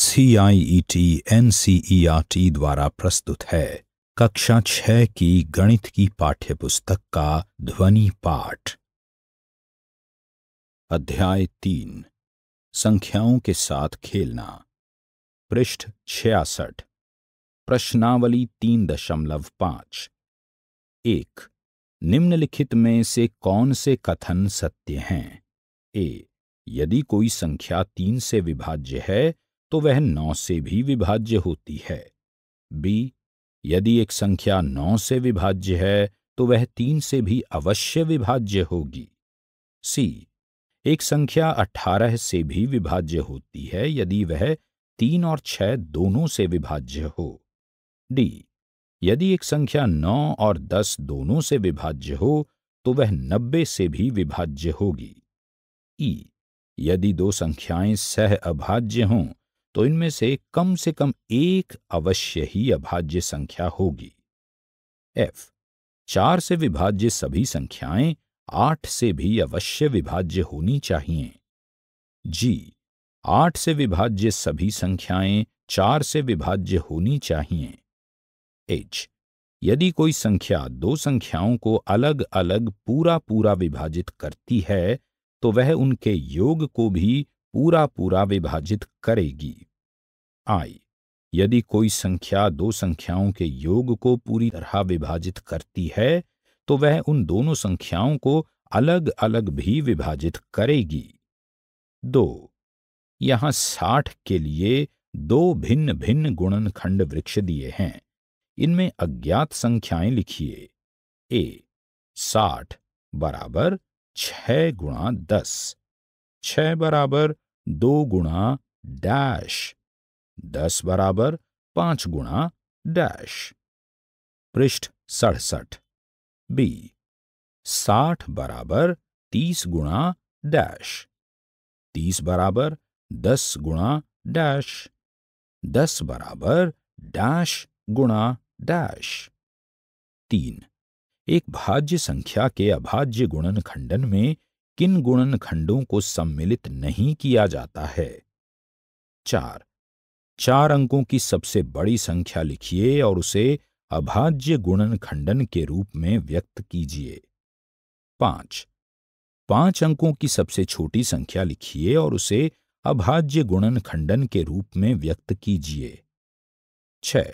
CIET NCERT e e द्वारा प्रस्तुत है कक्षा छह की गणित की पाठ्यपुस्तक का ध्वनि पाठ अध्याय तीन संख्याओं के साथ खेलना पृष्ठ छियासठ प्रश्नावली तीन दशमलव पांच एक निम्नलिखित में से कौन से कथन सत्य हैं ए यदि कोई संख्या तीन से विभाज्य है तो वह नौ से भी विभाज्य होती है बी यदि एक संख्या नौ से विभाज्य है तो वह तीन से भी अवश्य विभाज्य होगी सी एक संख्या अठारह से भी विभाज्य होती है यदि वह तीन और छह दोनों से विभाज्य हो डी यदि एक संख्या नौ और दस दोनों से विभाज्य हो तो वह नब्बे से भी विभाज्य होगी ई यदि दो संख्याएं सह अभाज्य हों तो इनमें से कम से कम एक अवश्य ही अभाज्य संख्या होगी एफ चार से विभाज्य सभी संख्याएं आठ से भी अवश्य विभाज्य होनी चाहिए जी आठ से विभाज्य सभी संख्याएं चार से विभाज्य होनी चाहिए एच यदि कोई संख्या दो संख्याओं को अलग अलग पूरा पूरा विभाजित करती है तो वह उनके योग को भी पूरा पूरा विभाजित करेगी आई यदि कोई संख्या दो संख्याओं के योग को पूरी तरह विभाजित करती है तो वह उन दोनों संख्याओं को अलग अलग भी विभाजित करेगी दो यहाँ साठ के लिए दो भिन्न भिन्न गुणनखंड वृक्ष दिए हैं इनमें अज्ञात संख्याएं लिखिए ए साठ बराबर छ गुणा दस छ बराबर दो गुणा डैश दस बराबर पांच गुणा डैश पृष्ठ सड़सठ बी साठ बराबर तीस गुणा डैश तीस बराबर दस गुणा डैश दस बराबर डैश गुणा डैश तीन एक भाज्य संख्या के अभाज्य गुणन खंडन में किन खंडों को सम्मिलित नहीं किया जाता है चार चार अंकों की सबसे बड़ी संख्या लिखिए और उसे अभाज्य गुणन खंडन के रूप में व्यक्त कीजिए पांच पांच अंकों की सबसे छोटी संख्या लिखिए और उसे अभाज्य गुणन खंडन के रूप में व्यक्त कीजिए छ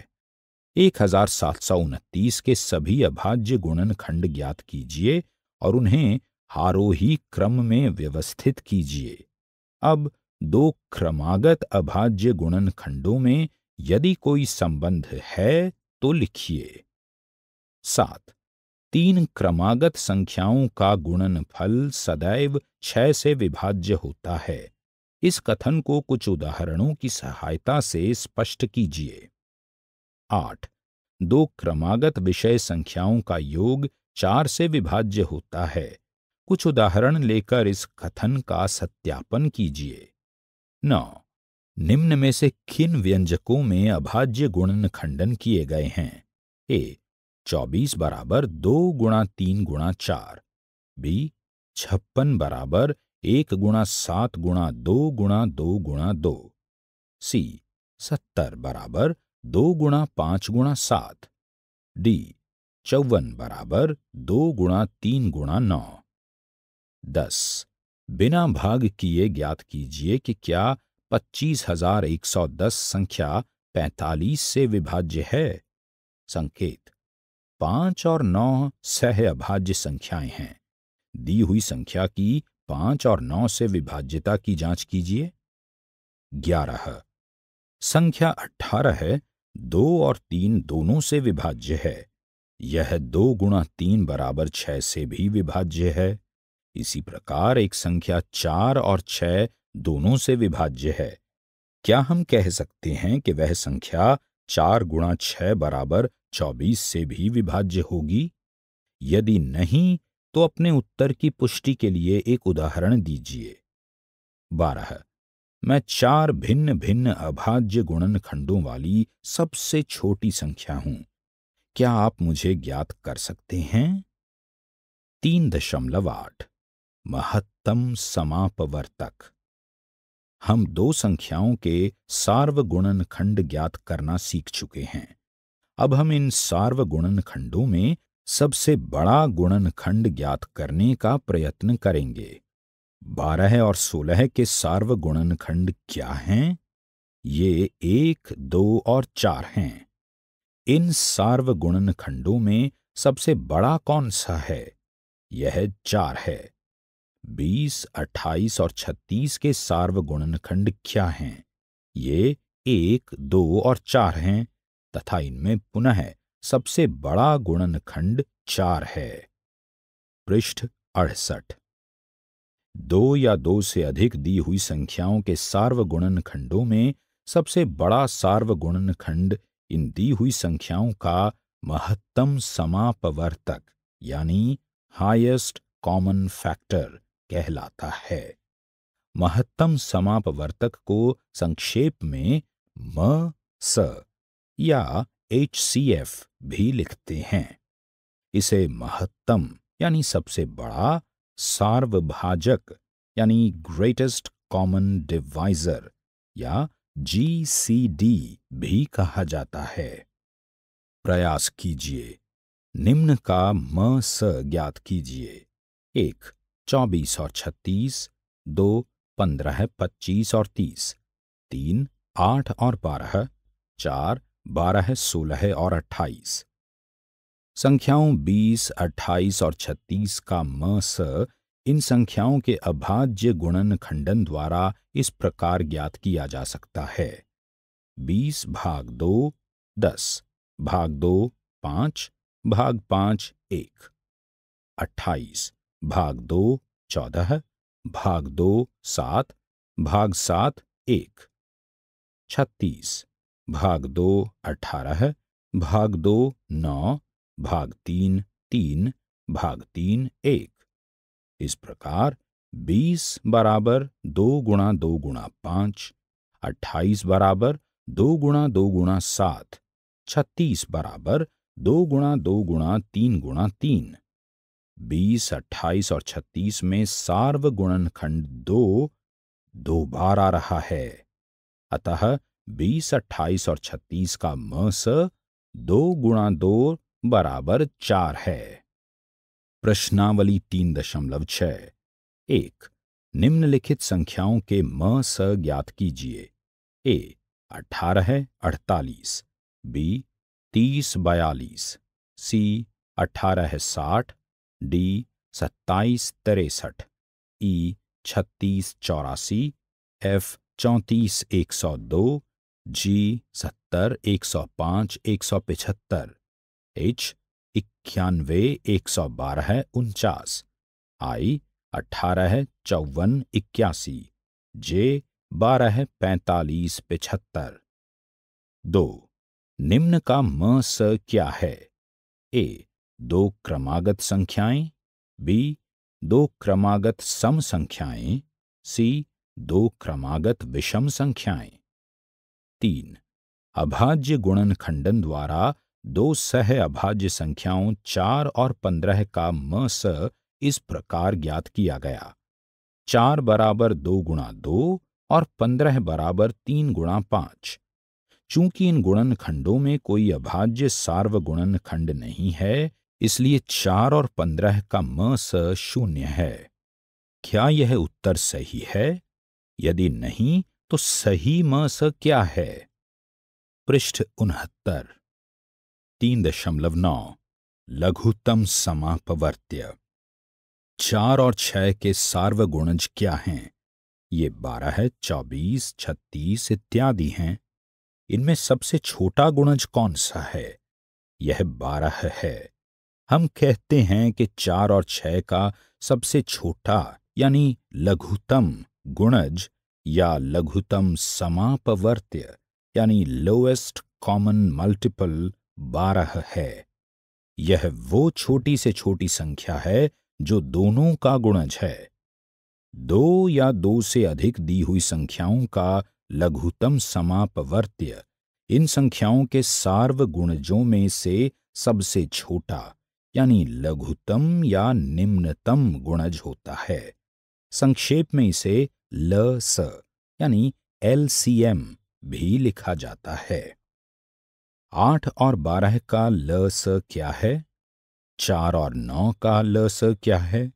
एक हजार सात सौ उनतीस के सभी अभाज्य गुणन खंड ज्ञात कीजिए और उन्हें हारोही क्रम में व्यवस्थित कीजिए अब दो क्रमागत अभाज्य गुणन खंडों में यदि कोई संबंध है तो लिखिए सात तीन क्रमागत संख्याओं का गुणनफल सदैव छह से विभाज्य होता है इस कथन को कुछ उदाहरणों की सहायता से स्पष्ट कीजिए आठ दो क्रमागत विषय संख्याओं का योग चार से विभाज्य होता है कुछ उदाहरण लेकर इस कथन का सत्यापन कीजिए नौ निम्न में से किन व्यंजकों में अभाज्य गुणन खंडन किए गए हैं ए चौबीस बराबर दो गुणा तीन गुणा चार बी छप्पन बराबर एक गुणा सात गुणा दो गुणा दो गुणा दो सी सत्तर बराबर दो गुणा पांच गुणा सात डी चौवन बराबर दो गुणा तीन गुणा नौ दस बिना भाग किए ज्ञात कीजिए कि क्या पच्चीस हजार एक सौ दस संख्या पैंतालीस से विभाज्य है संकेत पांच और नौ सह अभाज्य संख्याएं हैं दी हुई संख्या की पांच और नौ से विभाज्यता की जांच कीजिए ग्यारह संख्या अठारह है दो और तीन दोनों से विभाज्य है यह दो गुणा तीन बराबर छह से भी विभाज्य है इसी प्रकार एक संख्या चार और छह दोनों से विभाज्य है क्या हम कह सकते हैं कि वह संख्या चार गुणा छह बराबर चौबीस से भी विभाज्य होगी यदि नहीं तो अपने उत्तर की पुष्टि के लिए एक उदाहरण दीजिए बारह मैं चार भिन्न भिन्न अभाज्य गुणन खंडों वाली सबसे छोटी संख्या हूं क्या आप मुझे ज्ञात कर सकते हैं तीन दशमलव आठ महत्तम समापवर्तक हम दो संख्याओं के सार्वगुणन खंड ज्ञात करना सीख चुके हैं अब हम इन सार्वगुणन खंडों में सबसे बड़ा गुणन खंड ज्ञात करने का प्रयत्न करेंगे बारह और सोलह के सार्वगुणन खंड क्या हैं ये एक दो और चार हैं इन सार्वगुणन खंडों में सबसे बड़ा कौन सा है यह चार है बीस अट्ठाईस और छत्तीस के सार्वगुणनखंड क्या हैं ये एक दो और चार हैं तथा इनमें पुनः सबसे बड़ा गुणनखंड चार है पृष्ठ अड़सठ दो या दो से अधिक दी हुई संख्याओं के सार्वगुणन खंडों में सबसे बड़ा सार्वगुणन खंड इन दी हुई संख्याओं का महत्तम समापवर्तक यानी हाईएस्ट कॉमन फैक्टर कहलाता है महत्तम समापवर्तक को संक्षेप में म स या एच सी एफ भी लिखते हैं इसे महत्तम यानी सबसे बड़ा सार्वभाजक यानी ग्रेटेस्ट कॉमन डिवाइजर या जी सी डी भी कहा जाता है प्रयास कीजिए निम्न का म स ज्ञात कीजिए एक चौबीस और छत्तीस दो पंद्रह पच्चीस और तीस तीन आठ और बारह चार बारह सोलह और अट्ठाईस संख्याओं बीस अट्ठाईस और छत्तीस का स इन संख्याओं के अभाज्य गुणन खंडन द्वारा इस प्रकार ज्ञात किया जा सकता है बीस भाग दो दस भाग दो पांच भाग पांच एक अट्ठाईस भाग दो चौदह भाग दो सात भाग सात एक छत्तीस भाग दो अठारह भाग दो नौ भाग तीन तीन भाग तीन एक इस प्रकार बीस बराबर दो गुणा दो गुणा पांच अट्ठाईस बराबर दो गुणा दो गुणा सात छत्तीस बराबर दो गुणा दो गुणा तीन गुणा तीन बीस अट्ठाईस और छत्तीस में सार्वगुणन खंड दो दो बार आ रहा है अतः बीस अट्ठाईस और छत्तीस का मस दो गुणा दो बराबर चार है प्रश्नावली तीन दशमलव छ एक निम्नलिखित संख्याओं के म स ज्ञात कीजिए ए अठारह अड़तालीस बी तीस बयालीस सी अठारह साठ डी सत्ताईस तिरसठ ई छत्तीस चौरासी एफ चौंतीस एक सौ दो जी सत्तर एक सौ पाँच एक सौ पिछहत्तर एच इक्यानवे एक सौ बारह उनचास आई अठारह चौवन इक्यासी जे बारह पैंतालीस पिछहत्तर दो निम्न का म स क्या है ए दो क्रमागत संख्याएं बी दो क्रमागत सम संख्याएं सी दो क्रमागत विषम संख्याएं तीन अभाज्य गुणन खंडन द्वारा दो सह अभाज्य संख्याओं चार और पंद्रह का म स इस प्रकार ज्ञात किया गया चार बराबर दो गुणा दो और पंद्रह बराबर तीन गुणा पांच चूंकि इन गुणन खंडों में कोई अभाज्य सार्वगुणन खंड नहीं है इसलिए चार और पंद्रह का म स शून्य है क्या यह उत्तर सही है यदि नहीं तो सही म स क्या है पृष्ठ उनहत्तर तीन दशमलव नौ लघुतम समापवर्त्य चार और छह के सार्वगुणज क्या हैं ये बारह है चौबीस छत्तीस इत्यादि हैं इनमें सबसे छोटा गुणज कौन सा है यह बारह है हम कहते हैं कि चार और छह का सबसे छोटा यानी लघुतम गुणज या लघुतम समापवर्त्य यानी लोएस्ट कॉमन मल्टीपल बारह है यह वो छोटी से छोटी संख्या है जो दोनों का गुणज है दो या दो से अधिक दी हुई संख्याओं का लघुतम समापवर्त्य इन संख्याओं के सार्व गुणजों में से सबसे छोटा यानी लघुतम या निम्नतम गुणज होता है संक्षेप में इसे ल स यानी एल सी एम भी लिखा जाता है आठ और बारह का ल स क्या है चार और नौ का ल स क्या है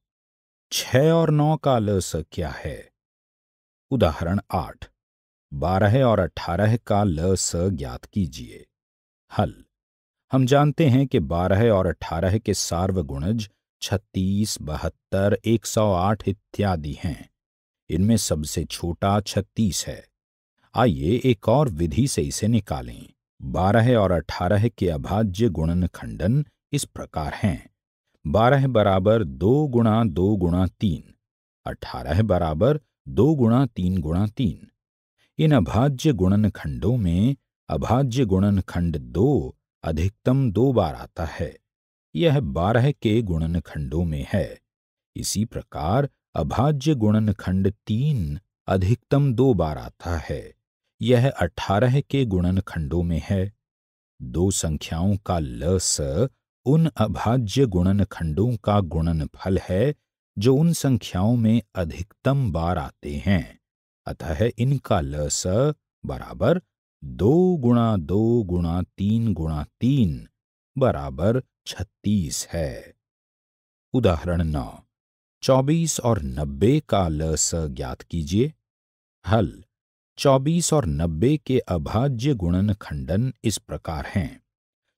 छह और नौ का ल स क्या है उदाहरण आठ बारह और अठारह का ल स ज्ञात कीजिए हल हम जानते हैं कि बारह और अठारह के सार्वगुणज छत्तीस बहत्तर एक सौ आठ इत्यादि हैं इनमें सबसे छोटा छत्तीस है आइए एक और विधि से इसे निकालें बारह और अठारह के अभाज्य गुणन खंडन इस प्रकार हैं बारह बराबर दो गुणा दो गुणा तीन अठारह बराबर दो गुणा तीन गुणा तीन इन अभाज्य गुणन खंडों में अभाज्य गुणन खंड दो अधिकतम दो बार आता है यह बारह के गुणन खंडों में है इसी प्रकार अभाज्य गुणन खंड तीन अधिकतम दो बार आता है यह अठारह के गुणन खंडों में है दो संख्याओं का लस उन अभाज्य गुणन खंडों का गुणन फल है जो उन संख्याओं में अधिकतम बार आते हैं अतः इनका लस बराबर दो गुणा दो गुणा तीन गुणा तीन बराबर छत्तीस है उदाहरण नौ चौबीस और नब्बे का लस ज्ञात कीजिए हल चौबीस और नब्बे के अभाज्य गुणन खंडन इस प्रकार हैं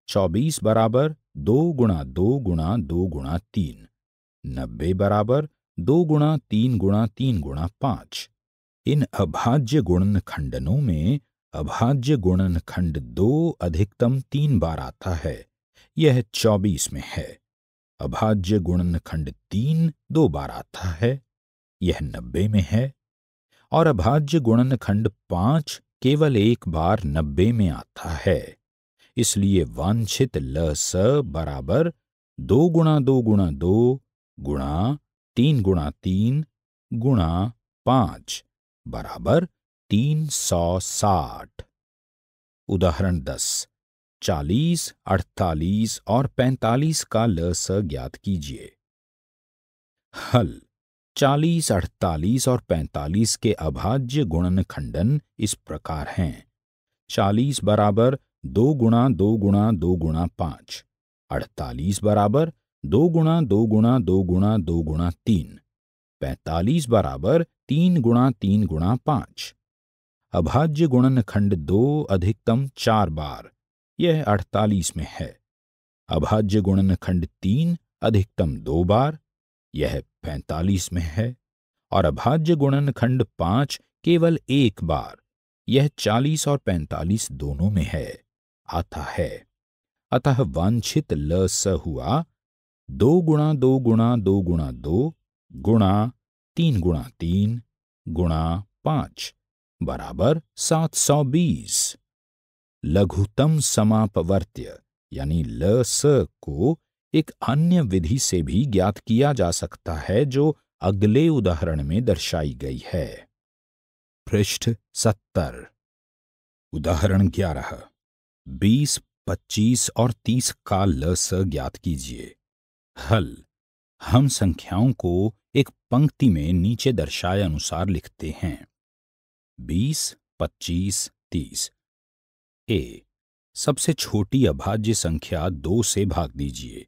चौबीस बराबर दो गुणा दो गुणा दो गुणा तीन नब्बे बराबर दो गुणा तीन गुणा तीन गुणा पांच इन अभाज्य गुणन खंडनों में अभाज्य गुणन खंड दो अधिकतम तीन बार आता है यह चौबीस में है अभाज्य गुणन खंड तीन दो बार आता है यह नब्बे में है और अभाज्य गुणन खंड पांच केवल एक बार नब्बे में आता है इसलिए वांछित ल स बराबर दो गुणा दो गुणा दो गुणा तीन गुणा तीन गुणा पांच बराबर तीन सौ साठ उदाहरण दस चालीस अड़तालीस और पैंतालीस का स ज्ञात कीजिए हल चालीस अड़तालीस और पैंतालीस के अभाज्य गुणन खंडन इस प्रकार हैं चालीस बराबर दो गुणा दो गुणा दो गुणा पांच अड़तालीस बराबर दो गुणा दो गुणा दो गुणा दो गुणा तीन पैंतालीस बराबर तीन गुणा तीन गुणा पांच अभाज्य गुणन खंड दो अधिकतम चार बार यह अड़तालीस में है अभाज्य गुणन खंड तीन अधिकतम दो बार यह पैंतालीस में है और अभाज्य गुणन खंड पांच केवल एक बार यह चालीस और पैंतालीस दोनों में है आता है अतः वांछित ल स हुआ दो गुणा दो गुणा दो गुणा दो गुणा तीन गुणा तीन गुणा पांच बराबर सात सौ बीस लघुतम समापवर्त्य यानी ल स को एक अन्य विधि से भी ज्ञात किया जा सकता है जो अगले उदाहरण में दर्शाई गई है पृष्ठ सत्तर उदाहरण ग्यारह बीस पच्चीस और तीस का ल स ज्ञात कीजिए हल हम संख्याओं को एक पंक्ति में नीचे दर्शाए अनुसार लिखते हैं बीस पच्चीस तीस ए सबसे छोटी अभाज्य संख्या दो से भाग दीजिए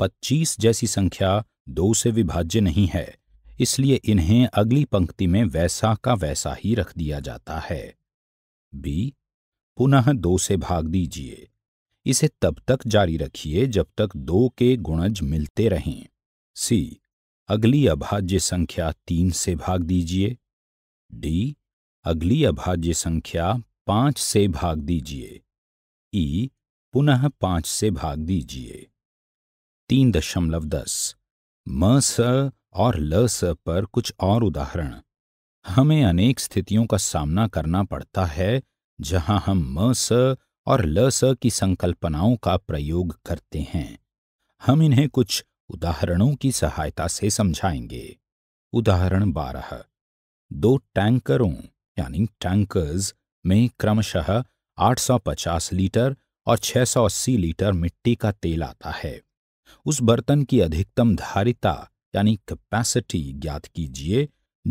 पच्चीस जैसी संख्या दो से विभाज्य नहीं है इसलिए इन्हें अगली पंक्ति में वैसा का वैसा ही रख दिया जाता है बी पुनः दो से भाग दीजिए इसे तब तक जारी रखिए जब तक दो के गुणज मिलते रहें सी अगली अभाज्य संख्या तीन से भाग दीजिए डी अगली अभाज्य संख्या पांच से भाग दीजिए ई पुनः पांच से भाग दीजिए तीन दशमलव दस म स और ल स पर कुछ और उदाहरण हमें अनेक स्थितियों का सामना करना पड़ता है जहां हम म स और ल स की संकल्पनाओं का प्रयोग करते हैं हम इन्हें कुछ उदाहरणों की सहायता से समझाएंगे उदाहरण बारह दो टैंकरों यानी टैंकर्स में क्रमशः 850 लीटर और 680 लीटर मिट्टी का तेल आता है उस बर्तन की अधिकतम धारिता यानी कैपेसिटी ज्ञात कीजिए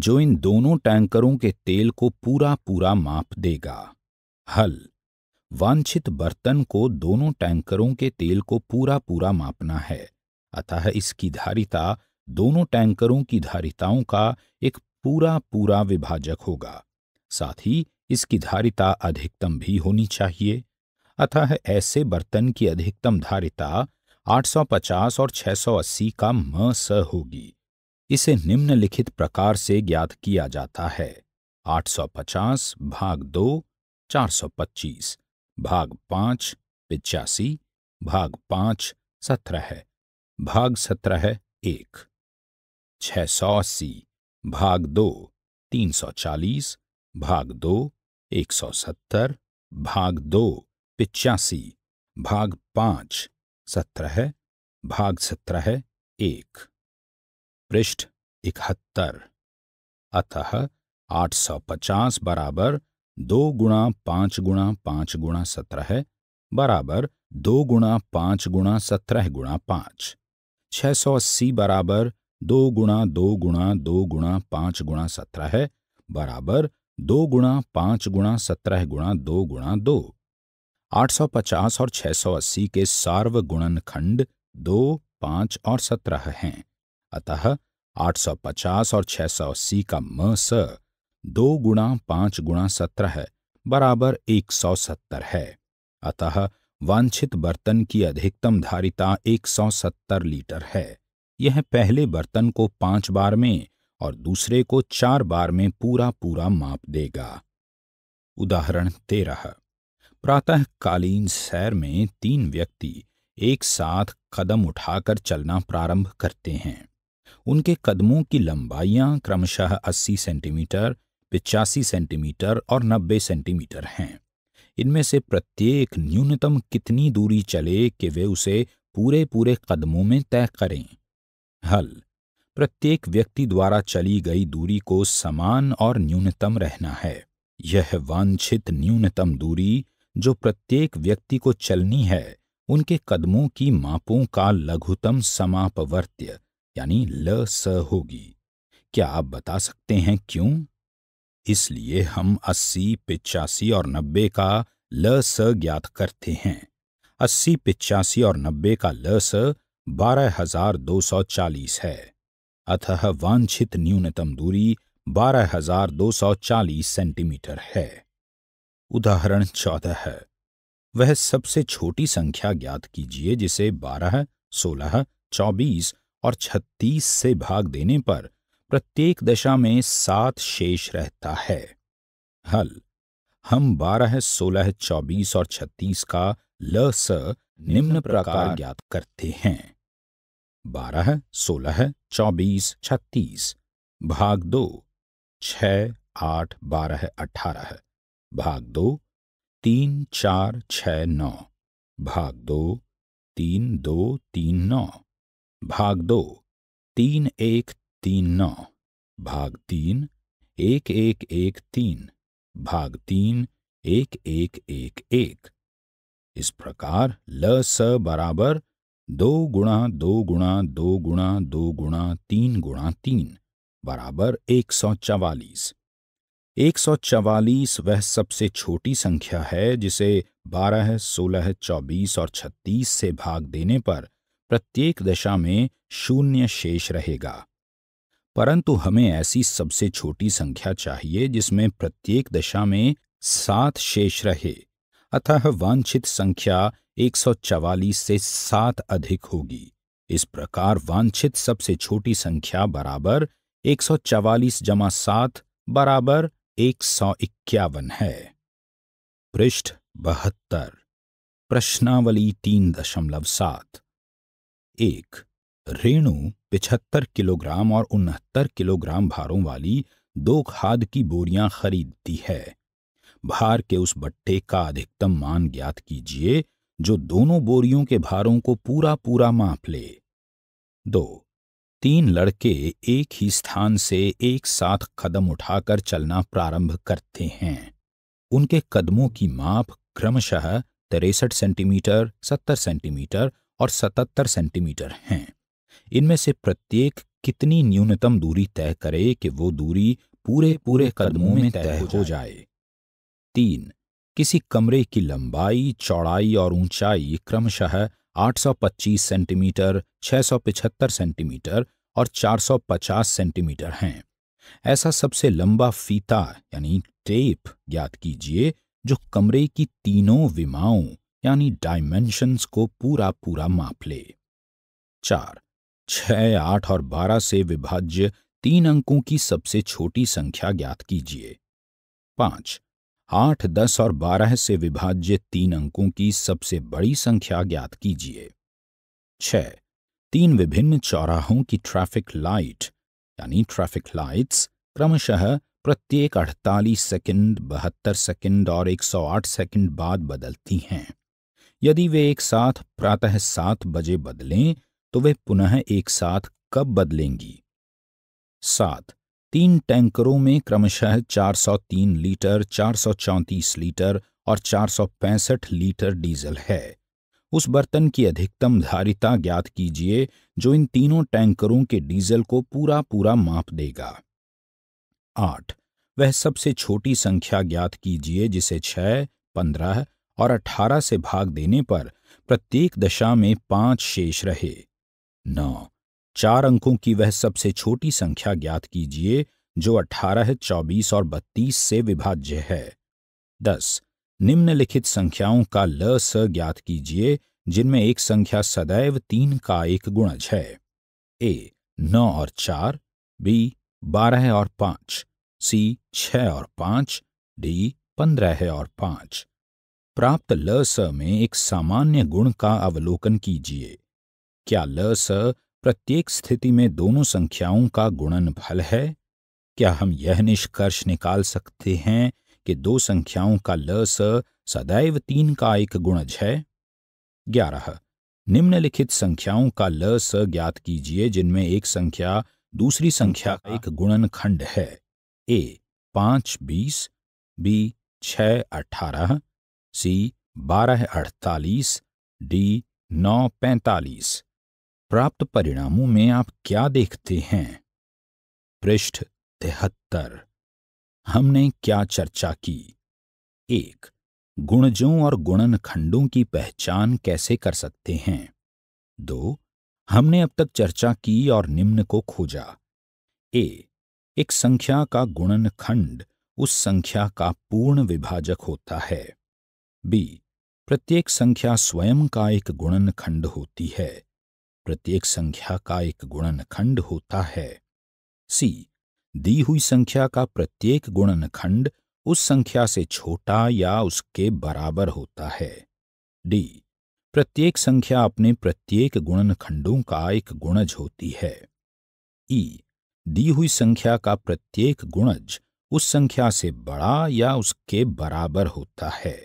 जो इन दोनों टैंकरों के तेल को पूरा पूरा माप देगा हल वांछित बर्तन को दोनों टैंकरों के तेल को पूरा पूरा मापना है अतः इसकी धारिता दोनों टैंकरों की धारिताओं का एक पूरा पूरा विभाजक होगा साथ ही इसकी धारिता अधिकतम भी होनी चाहिए अतः ऐसे बर्तन की अधिकतम धारिता 850 और 680 का म स होगी इसे निम्नलिखित प्रकार से ज्ञात किया जाता है 850 भाग दो 425 भाग पांच पिचासी भाग पांच सत्रह भाग सत्रह एक छह सौ अस्सी भाग दो तीन सौ चालीस भाग दो एक सौ सत्तर भाग दो पिचासी भाग पांच सत्रह भाग सत्रह एक पृष्ठ इकहत्तर अतः आठ सौ पचास बराबर दो गुणा पांच गुणा पांच गुणा सत्रह बराबर दो गुणा पांच गुणा सत्रह गुणा पांच छह सौ अस्सी बराबर दो गुणा दो गुणा दो गुणा पांच गुणा सत्रह बराबर दो गुणा पांच गुणा सत्रह गुणा दो गुणा दो आठ सौ पचास और छह सौ अस्सी के सार्व गुणन खंड दो पांच और सत्रह हैं अतः आठ सौ पचास और छह सौ अस्सी का म स दो गुणा पांच गुणा सत्रह बराबर एक सौ सत्तर है अतः वांछित बर्तन की अधिकतम धारिता एक सौ सत्तर लीटर है यह पहले बर्तन को पांच बार में और दूसरे को चार बार में पूरा पूरा माप देगा उदाहरण तेरह प्रातःकालीन सैर में तीन व्यक्ति एक साथ कदम उठाकर चलना प्रारंभ करते हैं उनके कदमों की लंबाइयां क्रमशः 80 सेंटीमीटर पिचासी सेंटीमीटर और 90 सेंटीमीटर हैं इनमें से प्रत्येक न्यूनतम कितनी दूरी चले कि वे उसे पूरे पूरे कदमों में तय करें हल प्रत्येक व्यक्ति द्वारा चली गई दूरी को समान और न्यूनतम रहना है यह वांछित न्यूनतम दूरी जो प्रत्येक व्यक्ति को चलनी है उनके कदमों की मापों का लघुतम समापवर्त्य यानी ल स होगी क्या आप बता सकते हैं क्यों इसलिए हम अस्सी पिचासी और नब्बे का ल स ज्ञात करते हैं अस्सी पिचासी और नब्बे का ल स बारह हजार दो सौ चालीस है अतः वांछित न्यूनतम दूरी 12,240 सेंटीमीटर है उदाहरण चौदह वह सबसे छोटी संख्या ज्ञात कीजिए जिसे 12, 16, 24 और 36 से भाग देने पर प्रत्येक दशा में सात शेष रहता है हल हम 12, 16, 24 और 36 का ल स निम्न प्रकार ज्ञात करते हैं बारह सोलह चौबीस छत्तीस भाग दो छ आठ बारह अठारह भाग दो तीन चार छ नौ भाग दो तीन दो तीन नौ भाग दो तीन एक तीन नौ भाग तीन एक एक एक तीन भाग तीन एक एक एक एक इस प्रकार ल स बराबर दो गुणा दो गुणा दो गुणा दो गुणा तीन गुणा तीन बराबर एक सौ चवालीस एक सौ चवालीस वह सबसे छोटी संख्या है जिसे बारह सोलह चौबीस और छत्तीस से भाग देने पर प्रत्येक दशा में शून्य शेष रहेगा परंतु हमें ऐसी सबसे छोटी संख्या चाहिए जिसमें प्रत्येक दशा में सात शेष रहे अतः वांछित संख्या 144 से सात अधिक होगी इस प्रकार वांछित सबसे छोटी संख्या बराबर 144 जमा सात बराबर एक सौ इक्यावन है पृष्ठ बहत्तर प्रश्नावली तीन दशमलव सात एक रेणु पिछहत्तर किलोग्राम और उनहत्तर किलोग्राम भारों वाली दो खाद की बोरियां खरीदती है भार के उस बट्टे का अधिकतम मान ज्ञात कीजिए जो दोनों बोरियों के भारों को पूरा पूरा माप ले दो तीन लड़के एक ही स्थान से एक साथ कदम उठाकर चलना प्रारंभ करते हैं उनके कदमों की माप क्रमशः तिरसठ सेंटीमीटर सत्तर सेंटीमीटर और सतहत्तर सेंटीमीटर हैं इनमें से प्रत्येक कितनी न्यूनतम दूरी तय करे कि वो दूरी पूरे पूरे कदमों में तय हो जाए तीन किसी कमरे की लंबाई चौड़ाई और ऊंचाई क्रमशः 825 सेंटीमीटर 675 सेंटीमीटर और 450 सेंटीमीटर हैं ऐसा सबसे लंबा फीता यानी टेप ज्ञात कीजिए जो कमरे की तीनों विमाओं यानी डायमेंशंस को पूरा पूरा माप ले चार छ आठ और बारह से विभाज्य तीन अंकों की सबसे छोटी संख्या ज्ञात कीजिए पांच आठ दस और बारह से विभाज्य तीन अंकों की सबसे बड़ी संख्या ज्ञात कीजिए छ तीन विभिन्न चौराहों की ट्रैफिक लाइट यानी ट्रैफिक लाइट्स क्रमशः प्रत्येक 48 सेकंड, 72 सेकंड और 108 सेकंड बाद बदलती हैं यदि वे एक साथ प्रातः सात बजे बदलें तो वे पुनः एक साथ कब बदलेंगी सात तीन टैंकरों में क्रमशः 403 लीटर चार लीटर और चार लीटर डीजल है उस बर्तन की अधिकतम धारिता ज्ञात कीजिए जो इन तीनों टैंकरों के डीजल को पूरा पूरा माप देगा आठ वह सबसे छोटी संख्या ज्ञात कीजिए जिसे छह पंद्रह और अठारह से भाग देने पर प्रत्येक दशा में पांच शेष रहे नौ चार अंकों की वह सबसे छोटी संख्या ज्ञात कीजिए जो अठारह चौबीस और बत्तीस से विभाज्य है दस निम्नलिखित संख्याओं का ल स ज्ञात कीजिए जिनमें एक संख्या सदैव तीन का एक गुणज है ए नौ और चार बी बारह और पांच सी छह और पांच डी पंद्रह और पांच प्राप्त ल स में एक सामान्य गुण का अवलोकन कीजिए क्या ल स प्रत्येक स्थिति में दोनों संख्याओं का गुणनफल है क्या हम यह निष्कर्ष निकाल सकते हैं कि दो संख्याओं का लस सदैव तीन का एक गुणज है ग्यारह निम्नलिखित संख्याओं का लस ज्ञात कीजिए जिनमें एक संख्या दूसरी संख्या का एक खंड है ए पाँच बीस बी छ अठारह सी बारह अड़तालीस डी नौ पैंतालीस प्राप्त परिणामों में आप क्या देखते हैं पृष्ठ तिहत्तर हमने क्या चर्चा की एक गुणजों और गुणन खंडों की पहचान कैसे कर सकते हैं दो हमने अब तक चर्चा की और निम्न को खोजा ए एक संख्या का गुणन खंड उस संख्या का पूर्ण विभाजक होता है बी प्रत्येक संख्या स्वयं का एक गुणन खंड होती है प्रत्येक संख्या का एक गुणनखंड होता है सी दी हुई संख्या का प्रत्येक गुणनखंड उस संख्या से छोटा या उसके बराबर होता है डी प्रत्येक संख्या अपने प्रत्येक गुणनखंडों का एक गुणज होती है ई दी हुई संख्या का प्रत्येक गुणज उस संख्या से बड़ा या उसके बराबर होता है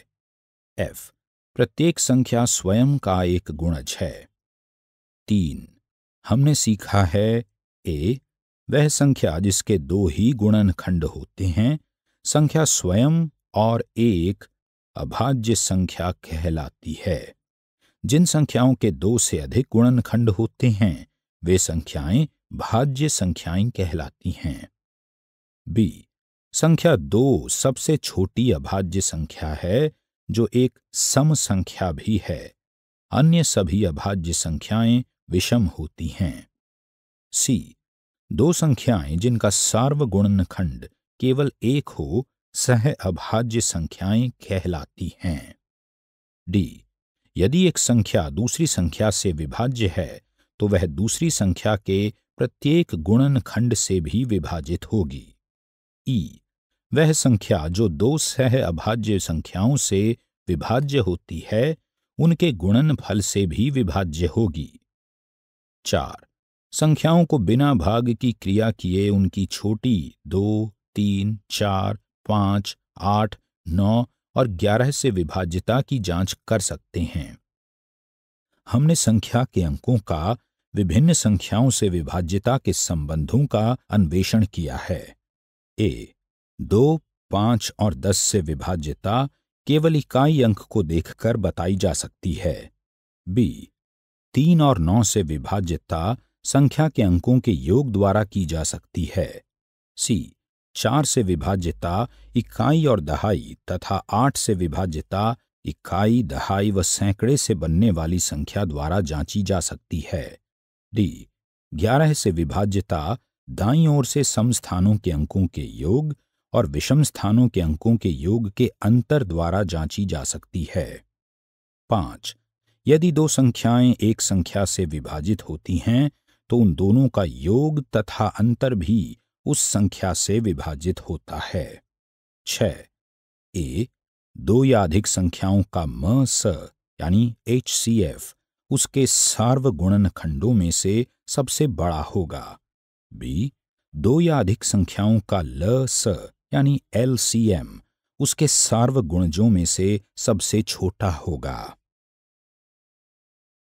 एफ प्रत्येक संख्या स्वयं का एक गुणज है तीन हमने सीखा है ए वह संख्या जिसके दो ही गुणनखंड होते हैं संख्या स्वयं और एक अभाज्य संख्या कहलाती है जिन संख्याओं के दो से अधिक गुणनखंड होते हैं वे संख्याएं भाज्य संख्याएं कहलाती हैं बी संख्या दो सबसे छोटी अभाज्य संख्या है जो एक सम संख्या भी है अन्य सभी अभाज्य संख्याएं विषम होती हैं सी दो संख्याएं जिनका सार्वगुणन खंड केवल एक हो सह अभाज्य संख्याएं कहलाती हैं डी यदि एक संख्या दूसरी संख्या से विभाज्य है तो वह दूसरी संख्या के प्रत्येक गुणन खंड से भी विभाजित होगी ई वह संख्या जो दो सह अभाज्य संख्याओं से विभाज्य होती है उनके गुणनफल से भी विभाज्य होगी चार संख्याओं को बिना भाग की क्रिया किए उनकी छोटी दो तीन चार पांच आठ नौ और ग्यारह से विभाज्यता की जांच कर सकते हैं हमने संख्या के अंकों का विभिन्न संख्याओं से विभाज्यता के संबंधों का अन्वेषण किया है ए दो पांच और दस से विभाज्यता केवल इकाई अंक को देखकर बताई जा सकती है बी तीन और नौ से विभाज्यता संख्या के अंकों के योग द्वारा की जा सकती है सी चार से विभाज्यता इकाई और दहाई तथा आठ से विभाज्यता इकाई दहाई व सैकड़े से बनने वाली संख्या द्वारा जांची जा सकती है डी ग्यारह से विभाज्यता दाई ओर से सम स्थानों के अंकों के योग और विषम स्थानों के अंकों के योग के अंतर द्वारा जांची जा सकती है पांच यदि दो संख्याएं एक संख्या से विभाजित होती हैं तो उन दोनों का योग तथा अंतर भी उस संख्या से विभाजित होता है छ ए दो या अधिक संख्याओं का म स यानी एच सी एफ उसके सार्वगुणन खंडों में से सबसे बड़ा होगा बी दो या अधिक संख्याओं का ल स यानी एल सी एम उसके सार्वगुणजों में से सबसे छोटा होगा